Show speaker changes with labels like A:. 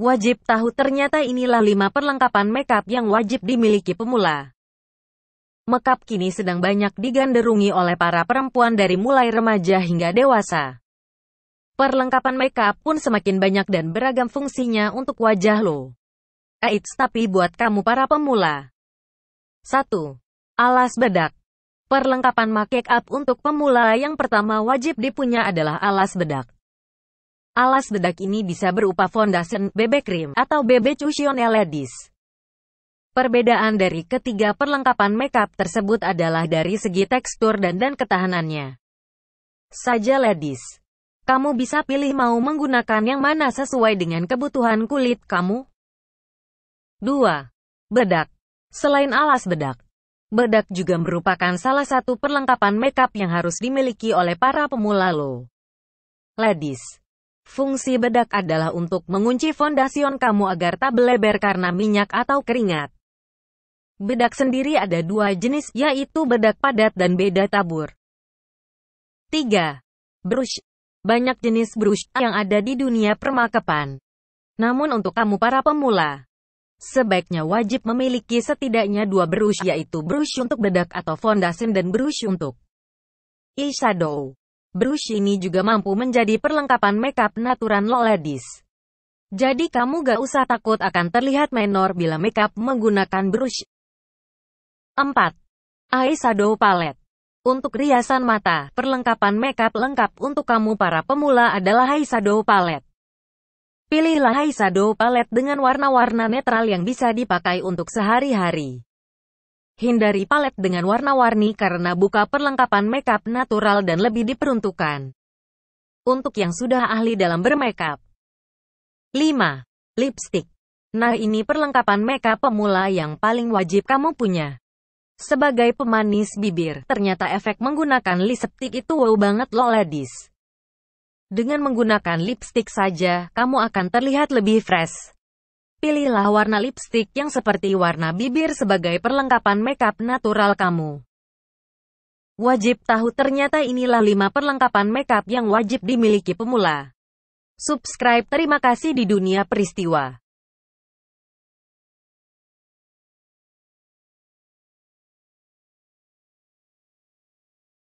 A: Wajib tahu ternyata inilah 5 perlengkapan makeup yang wajib dimiliki pemula. Makeup kini sedang banyak digandrungi oleh para perempuan dari mulai remaja hingga dewasa. Perlengkapan makeup pun semakin banyak dan beragam fungsinya untuk wajah lo. Aits tapi buat kamu para pemula. 1. Alas bedak. Perlengkapan makeup untuk pemula yang pertama wajib dipunya adalah alas bedak. Alas bedak ini bisa berupa fondasi BB cream, atau BB cushion ladies. Perbedaan dari ketiga perlengkapan makeup tersebut adalah dari segi tekstur dan dan ketahanannya. Saja ladies, kamu bisa pilih mau menggunakan yang mana sesuai dengan kebutuhan kulit kamu. 2. Bedak. Selain alas bedak, bedak juga merupakan salah satu perlengkapan makeup yang harus dimiliki oleh para pemula lo. Ladies, Fungsi bedak adalah untuk mengunci fondasion kamu agar tak beleber karena minyak atau keringat. Bedak sendiri ada dua jenis, yaitu bedak padat dan beda tabur. 3. Brush Banyak jenis brush yang ada di dunia permakepan. Namun untuk kamu para pemula, sebaiknya wajib memiliki setidaknya dua brush yaitu brush untuk bedak atau fondasi dan brush untuk eyeshadow. Brush ini juga mampu menjadi perlengkapan makeup natural lo ladies. Jadi kamu gak usah takut akan terlihat menor bila makeup menggunakan brush. 4. Eyeshadow Palette Untuk riasan mata, perlengkapan makeup lengkap untuk kamu para pemula adalah eyeshadow palette. Pilihlah eyeshadow palette dengan warna-warna netral yang bisa dipakai untuk sehari-hari. Hindari palet dengan warna-warni karena buka perlengkapan makeup natural dan lebih diperuntukkan. Untuk yang sudah ahli dalam bermakeup. 5. Lipstick. Nah ini perlengkapan makeup pemula yang paling wajib kamu punya. Sebagai pemanis bibir, ternyata efek menggunakan lipstick itu wow banget loh ladies. Dengan menggunakan lipstick saja, kamu akan terlihat lebih fresh. Pilihlah warna lipstick yang seperti warna bibir sebagai perlengkapan makeup natural kamu. Wajib tahu ternyata inilah 5 perlengkapan makeup yang wajib dimiliki pemula. Subscribe terima kasih di dunia peristiwa.